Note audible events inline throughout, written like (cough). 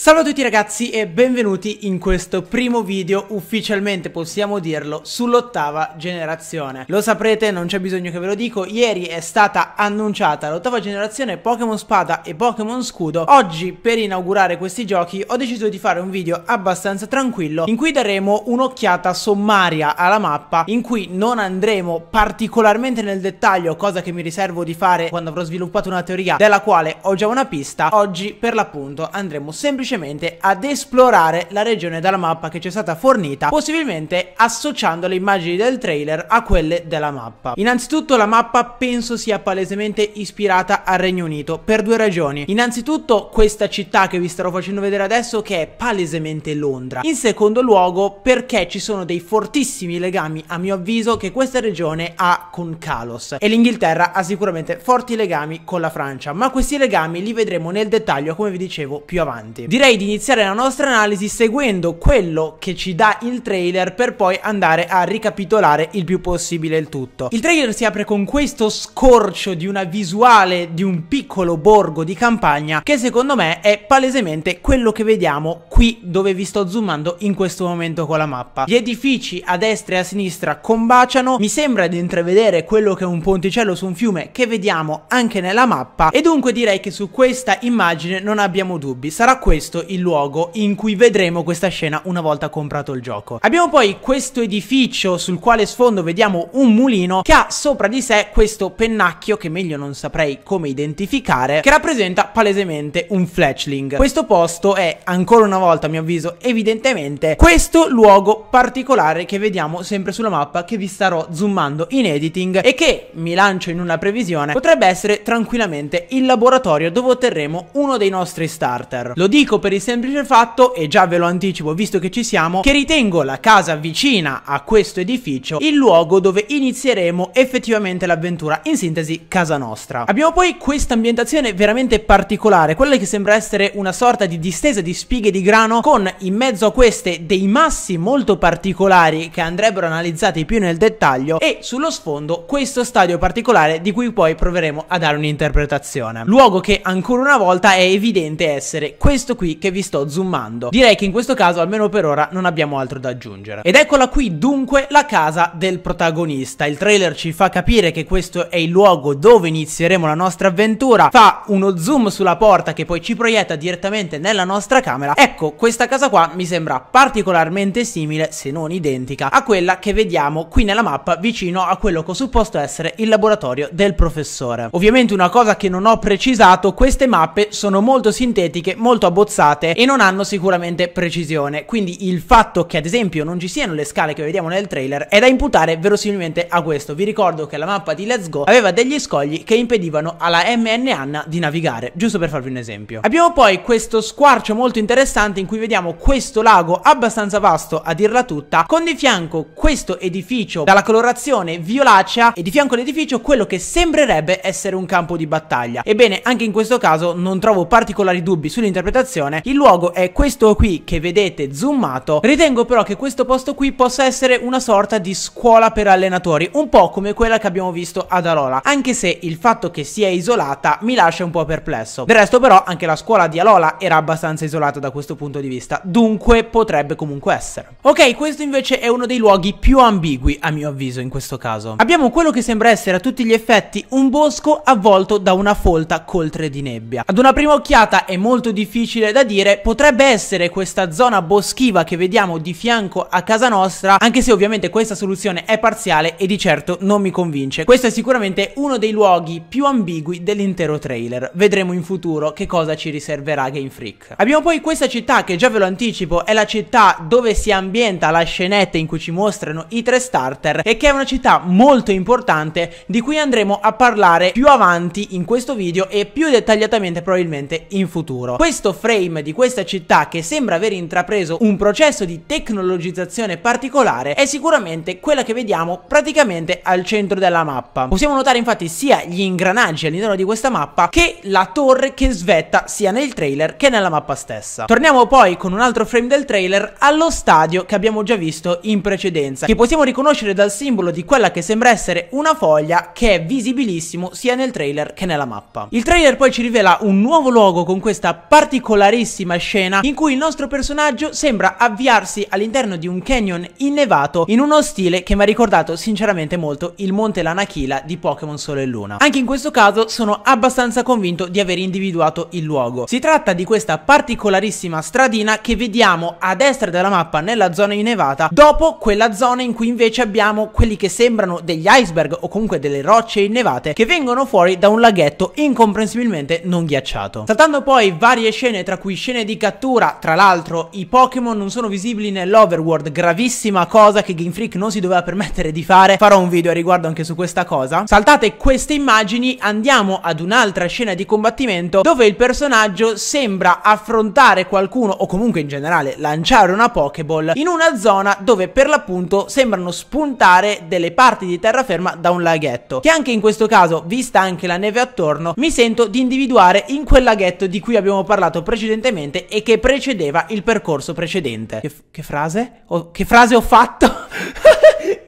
Salve a tutti ragazzi e benvenuti in questo primo video ufficialmente possiamo dirlo sull'ottava generazione Lo saprete non c'è bisogno che ve lo dico ieri è stata annunciata l'ottava generazione Pokémon Spada e Pokémon Scudo Oggi per inaugurare questi giochi ho deciso di fare un video abbastanza tranquillo in cui daremo un'occhiata sommaria alla mappa In cui non andremo particolarmente nel dettaglio cosa che mi riservo di fare quando avrò sviluppato una teoria della quale ho già una pista Oggi per l'appunto andremo semplicemente semplicemente ad esplorare la regione dalla mappa che ci è stata fornita, possibilmente associando le immagini del trailer a quelle della mappa. Innanzitutto la mappa penso sia palesemente ispirata al Regno Unito per due ragioni. Innanzitutto questa città che vi starò facendo vedere adesso che è palesemente Londra. In secondo luogo perché ci sono dei fortissimi legami a mio avviso che questa regione ha con Kalos e l'Inghilterra ha sicuramente forti legami con la Francia ma questi legami li vedremo nel dettaglio come vi dicevo più avanti. Di direi di iniziare la nostra analisi seguendo quello che ci dà il trailer per poi andare a ricapitolare il più possibile il tutto. Il trailer si apre con questo scorcio di una visuale di un piccolo borgo di campagna che secondo me è palesemente quello che vediamo qui dove vi sto zoomando in questo momento con la mappa. Gli edifici a destra e a sinistra combaciano, mi sembra di intravedere quello che è un ponticello su un fiume che vediamo anche nella mappa e dunque direi che su questa immagine non abbiamo dubbi, sarà questo questo il luogo in cui vedremo questa scena una volta comprato il gioco. Abbiamo poi questo edificio sul quale sfondo vediamo un mulino che ha sopra di sé questo pennacchio che meglio non saprei come identificare che rappresenta palesemente un fletchling. Questo posto è ancora una volta a mio avviso evidentemente questo luogo particolare che vediamo sempre sulla mappa che vi starò zoomando in editing e che mi lancio in una previsione potrebbe essere tranquillamente il laboratorio dove otterremo uno dei nostri starter. Lo dico dico per il semplice fatto, e già ve lo anticipo visto che ci siamo, che ritengo la casa vicina a questo edificio il luogo dove inizieremo effettivamente l'avventura, in sintesi casa nostra. Abbiamo poi questa ambientazione veramente particolare, quella che sembra essere una sorta di distesa di spighe di grano con in mezzo a queste dei massi molto particolari che andrebbero analizzati più nel dettaglio e sullo sfondo questo stadio particolare di cui poi proveremo a dare un'interpretazione. Luogo che ancora una volta è evidente essere questo qui che vi sto zoomando. Direi che in questo caso, almeno per ora, non abbiamo altro da aggiungere. Ed eccola qui dunque la casa del protagonista. Il trailer ci fa capire che questo è il luogo dove inizieremo la nostra avventura. Fa uno zoom sulla porta che poi ci proietta direttamente nella nostra camera. Ecco, questa casa qua mi sembra particolarmente simile, se non identica, a quella che vediamo qui nella mappa vicino a quello che ho supposto essere il laboratorio del professore. Ovviamente una cosa che non ho precisato, queste mappe sono molto sintetiche, molto abbottonate cozzate e non hanno sicuramente precisione. Quindi il fatto che ad esempio non ci siano le scale che vediamo nel trailer è da imputare verosimilmente a questo. Vi ricordo che la mappa di Let's Go aveva degli scogli che impedivano alla MN Anna di navigare, giusto per farvi un esempio. Abbiamo poi questo squarcio molto interessante in cui vediamo questo lago abbastanza vasto a dirla tutta, con di fianco questo edificio dalla colorazione violacea e di fianco all'edificio quello che sembrerebbe essere un campo di battaglia. Ebbene, anche in questo caso non trovo particolari dubbi sull'interpretazione descrizione il luogo è questo qui che vedete zoomato ritengo però che questo posto qui possa essere una sorta di scuola per allenatori un po' come quella che abbiamo visto ad Alola anche se il fatto che sia isolata mi lascia un po' perplesso del resto però anche la scuola di Alola era abbastanza isolata da questo punto di vista dunque potrebbe comunque essere ok questo invece è uno dei luoghi più ambigui a mio avviso in questo caso abbiamo quello che sembra essere a tutti gli effetti un bosco avvolto da una folta coltre di nebbia ad una prima occhiata è molto difficile verrebbe da dire potrebbe essere questa zona boschiva che vediamo di fianco a casa nostra, anche se ovviamente questa soluzione è parziale e di certo non mi convince. Questo è sicuramente uno dei luoghi più ambigui dell'intero trailer. Vedremo in futuro che cosa ci riserverà Game Freak. Abbiamo poi questa città che già ve lo anticipo è la città dove si ambienta la scenetta in cui ci mostrano i tre starter e che è una città molto importante di cui andremo a parlare più avanti in questo video e più dettagliatamente probabilmente in futuro. Questo frame frame di questa città che sembra aver intrapreso un processo di tecnologizzazione particolare è sicuramente quella che vediamo praticamente al centro della mappa. Possiamo notare infatti sia gli ingranaggi all'interno di questa mappa che la torre che svetta sia nel trailer che nella mappa stessa. Torniamo poi con un altro frame del trailer allo stadio che abbiamo già visto in precedenza che possiamo riconoscere dal simbolo di quella che sembra essere una foglia che è visibilissimo sia nel trailer che nella mappa. Il trailer poi ci rivela un nuovo luogo con questa particolare particolarissima scena in cui il nostro personaggio sembra avviarsi all'interno di un canyon innevato in uno stile che mi ha ricordato sinceramente molto il monte Lanachila di Pokémon Sole e Luna. Anche in questo caso sono abbastanza convinto di aver individuato il luogo. Si tratta di questa particolarissima stradina che vediamo a destra della mappa nella zona innevata dopo quella zona in cui invece abbiamo quelli che sembrano degli iceberg o comunque delle rocce innevate che vengono fuori da un laghetto incomprensibilmente non ghiacciato. Saltando poi varie scene tra cui scene di cattura. Tra l'altro, i Pokémon non sono visibili nell'Overworld, gravissima cosa che Game Freak non si doveva permettere di fare. Farò un video a riguardo anche su questa cosa. Saltate queste immagini, andiamo ad un'altra scena di combattimento dove il personaggio sembra affrontare qualcuno o comunque in generale lanciare una Pokéball in una zona dove per l'appunto sembrano spuntare delle parti di terraferma da un laghetto. Che anche in questo caso, vista anche la neve attorno, mi sento di individuare in quel laghetto di cui abbiamo parlato precedentemente precedentemente e che precedeva il percorso precedente. Che, che frase? Oh, che frase ho fatto? (laughs)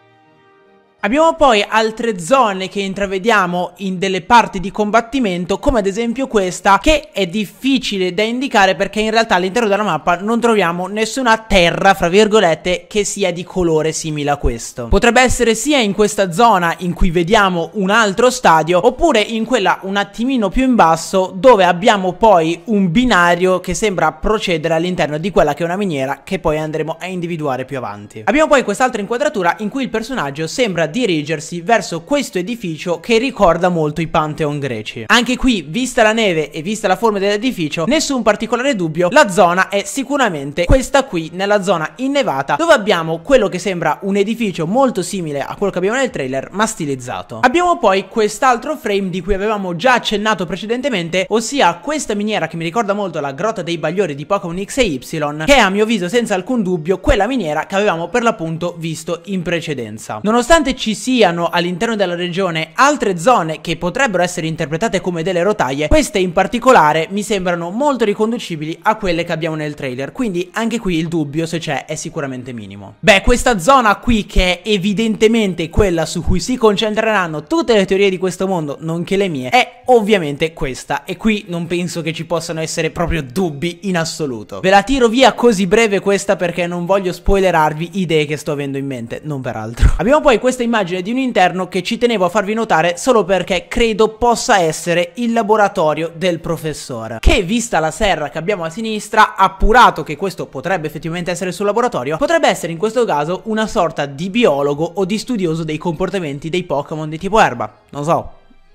Abbiamo poi altre zone che intravediamo in delle parti di combattimento come ad esempio questa che è difficile da indicare perché in realtà all'interno della mappa non troviamo nessuna terra fra virgolette che sia di colore simile a questo. Potrebbe essere sia in questa zona in cui vediamo un altro stadio oppure in quella un attimino più in basso dove abbiamo poi un binario che sembra procedere all'interno di quella che è una miniera che poi andremo a individuare più avanti. Abbiamo poi quest'altra inquadratura in cui il personaggio sembra dirigersi verso questo edificio che ricorda molto i Pantheon greci. Anche qui, vista la neve e vista la forma dell'edificio, nessun particolare dubbio, la zona è sicuramente questa qui, nella zona innevata, dove abbiamo quello che sembra un edificio molto simile a quello che abbiamo nel trailer, ma stilizzato. Abbiamo poi quest'altro frame di cui avevamo già accennato precedentemente, ossia questa miniera che mi ricorda molto la grotta dei bagliori di Pokémon X e Y, che è a mio avviso senza alcun dubbio quella miniera che avevamo per l'appunto visto in precedenza. Nonostante ci siano all'interno della regione altre zone che potrebbero essere interpretate come delle rotaie, queste in particolare mi sembrano molto riconducibili a quelle che abbiamo nel trailer, quindi anche qui il dubbio se c'è è sicuramente minimo. Beh, questa zona qui che è evidentemente quella su cui si concentreranno tutte le teorie di questo mondo, nonché le mie, è ovviamente questa e qui non penso che ci possano essere proprio dubbi in assoluto. Ve la tiro via così breve questa perché non voglio spoilerarvi idee che sto avendo in mente, non peraltro. Abbiamo poi questa l'immagine di un interno che ci tenevo a farvi notare solo perché credo possa essere il laboratorio del professore, che vista la serra che abbiamo a sinistra, appurato che questo potrebbe effettivamente essere il suo laboratorio, potrebbe essere in questo caso una sorta di biologo o di studioso dei comportamenti dei Pokémon di tipo erba, non so,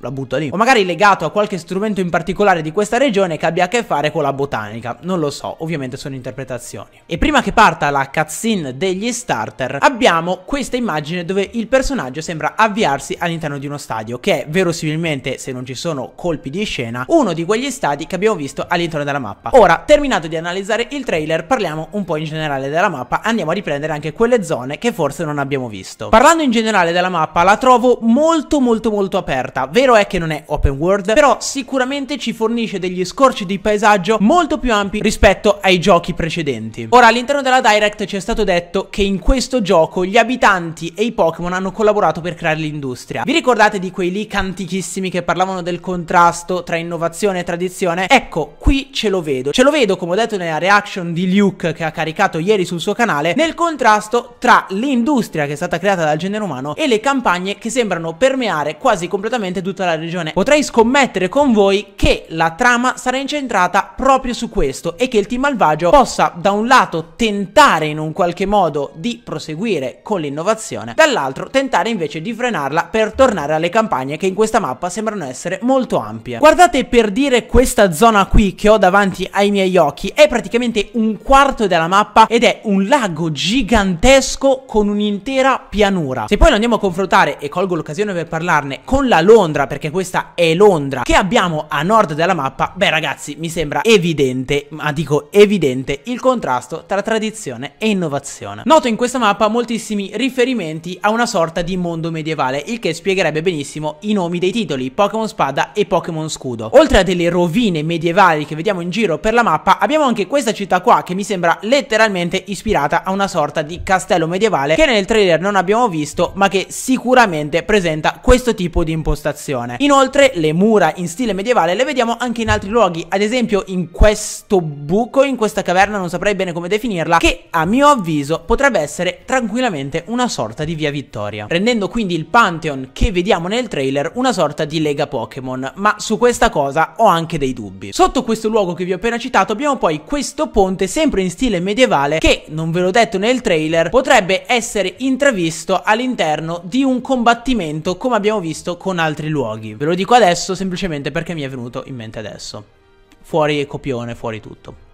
la butto lì. O magari legato a qualche strumento in particolare di questa regione che abbia a che fare con la botanica, non lo so, ovviamente sono interpretazioni. E prima che parta la cutscene degli starter, abbiamo questa immagine dove il personaggio sembra avviarsi all'interno di uno stadio, che è verosimilmente, se non ci sono colpi di scena, uno di quegli stadi che abbiamo visto all'interno della mappa. Ora, terminato di analizzare il trailer, parliamo un po' in generale della mappa, andiamo a riprendere anche quelle zone che forse non abbiamo visto. Parlando in generale della mappa, la trovo molto molto molto aperta, vero vero è che non è open world, però sicuramente ci fornisce degli scorci di paesaggio molto più ampi rispetto ai giochi precedenti. Ora, all'interno della Direct ci è stato detto che in questo gioco gli abitanti e i Pokémon hanno collaborato per creare l'industria. Vi ricordate di quei leak antichissimi che parlavano del contrasto tra innovazione e tradizione? Ecco, qui ce lo vedo. Ce lo vedo, come ho detto nella reaction di Luke che ha caricato ieri sul suo canale, nel contrasto tra l'industria che è stata creata dal genere umano e le campagne che sembrano permeare quasi completamente tutta la regione. Potrei scommettere con voi che la trama sarà incentrata proprio su questo e che il team malvagio possa da un lato tentare in un qualche modo di proseguire con l'innovazione, dall'altro tentare invece di frenarla per tornare alle campagne che in questa mappa sembrano essere molto ampie. Guardate per dire questa zona qui che ho davanti ai miei occhi è praticamente un quarto della mappa ed è un lago gigantesco con un'intera pianura. Se poi lo andiamo a confrontare e colgo l'occasione per parlarne con la Londra Londra perché questa è Londra che abbiamo a nord della mappa, beh ragazzi mi sembra evidente, ma dico evidente, il contrasto tra tradizione e innovazione. Noto in questa mappa moltissimi riferimenti a una sorta di mondo medievale, il che spiegherebbe benissimo i nomi dei titoli, Pokémon Spada e Pokémon Scudo. Oltre a delle rovine medievali che vediamo in giro per la mappa, abbiamo anche questa città qua che mi sembra letteralmente ispirata a una sorta di castello medievale che nel trailer non abbiamo visto ma che sicuramente presenta questo tipo di impostazione decorazione. Inoltre le mura in stile medievale le vediamo anche in altri luoghi, ad esempio in questo buco, in questa caverna, non saprei bene come definirla, che a mio avviso potrebbe essere tranquillamente una sorta di via Vittoria, rendendo quindi il Pantheon che vediamo nel trailer una sorta di lega Pokémon, ma su questa cosa ho anche dei dubbi. Sotto questo luogo che vi ho appena citato abbiamo poi questo ponte sempre in stile medievale che, non ve l'ho detto nel trailer, potrebbe essere intravisto all'interno di un combattimento come abbiamo visto con altri luoghi luoghi. Ve lo dico adesso semplicemente perché mi è venuto in mente adesso. Fuori copione, fuori tutto.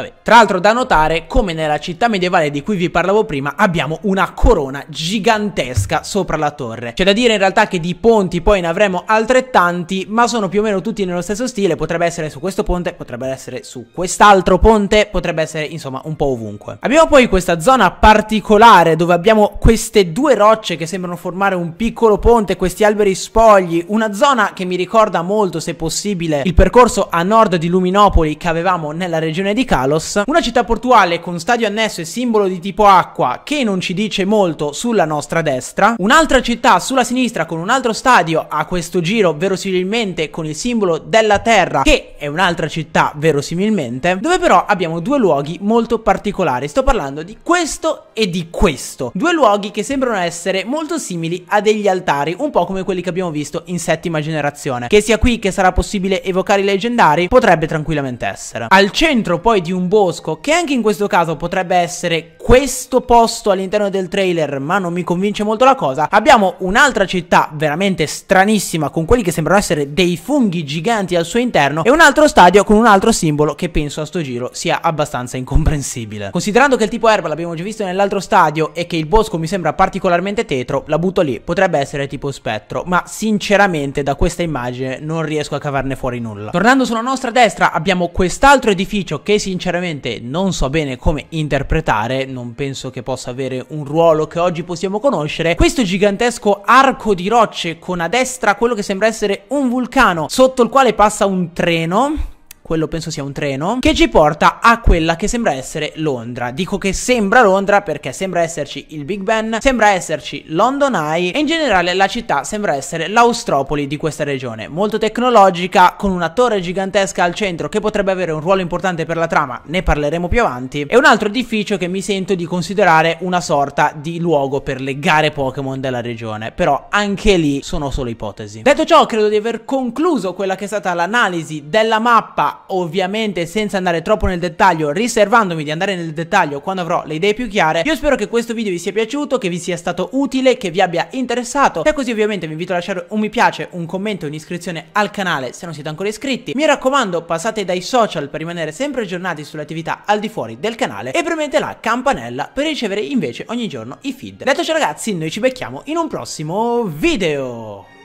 Vabbè. Tra l'altro da notare come nella città medievale di cui vi parlavo prima abbiamo una corona gigantesca sopra la torre. C'è da dire in realtà che di ponti poi ne avremo altrettanti ma sono più o meno tutti nello stesso stile, potrebbe essere su questo ponte, potrebbe essere su quest'altro ponte, potrebbe essere insomma un po' ovunque. Abbiamo poi questa zona particolare dove abbiamo queste due rocce che sembrano formare un piccolo ponte, questi alberi spogli, una zona che mi ricorda molto se possibile il percorso a nord di Luminopoli che avevamo nella regione di Calo Talos, una città portuale con stadio annesso e simbolo di tipo acqua che non ci dice molto sulla nostra destra, un'altra città sulla sinistra con un altro stadio a questo giro verosimilmente con il simbolo della terra che è un'altra città verosimilmente, dove però abbiamo due luoghi molto particolari, sto parlando di questo e di questo, due luoghi che sembrano essere molto simili a degli altari, un po' come quelli che abbiamo visto in settima generazione, che sia qui che sarà possibile evocare i leggendari potrebbe tranquillamente essere. Al centro poi di di un bosco, che anche in questo caso potrebbe essere questo posto all'interno del trailer, ma non mi convince molto la cosa, abbiamo un'altra città veramente stranissima con quelli che sembrano essere dei funghi giganti al suo interno e un altro stadio con un altro simbolo che penso a sto giro sia abbastanza incomprensibile. Considerando che il tipo erba l'abbiamo già visto nell'altro stadio e che il bosco mi sembra particolarmente tetro, la butto lì, potrebbe essere tipo spettro, ma sinceramente da questa immagine non riesco a cavarne fuori nulla. Tornando sulla nostra destra abbiamo quest'altro edificio che sinceramente sinceramente non so bene come interpretare, non penso che possa avere un ruolo che oggi possiamo conoscere, questo gigantesco arco di rocce con a destra quello che sembra essere un vulcano sotto il quale passa un treno quello penso sia un treno, che ci porta a quella che sembra essere Londra. Dico che sembra Londra perché sembra esserci il Big Ben, sembra esserci London Eye e in generale la città sembra essere l'austropoli di questa regione, molto tecnologica, con una torre gigantesca al centro che potrebbe avere un ruolo importante per la trama, ne parleremo più avanti, e un altro edificio che mi sento di considerare una sorta di luogo per le gare Pokémon della regione, però anche lì sono solo ipotesi. Detto ciò, credo di aver concluso quella che è stata l'analisi della mappa ovviamente senza andare troppo nel dettaglio, riservandomi di andare nel dettaglio quando avrò le idee più chiare, io spero che questo video vi sia piaciuto, che vi sia stato utile, che vi abbia interessato, se è così ovviamente vi invito a lasciare un mi piace, un commento e un'iscrizione al canale se non siete ancora iscritti, mi raccomando passate dai social per rimanere sempre aggiornati sulle attività al di fuori del canale e premete la campanella per ricevere invece ogni giorno i feed. Detto ciò ragazzi, noi ci becchiamo in un prossimo video!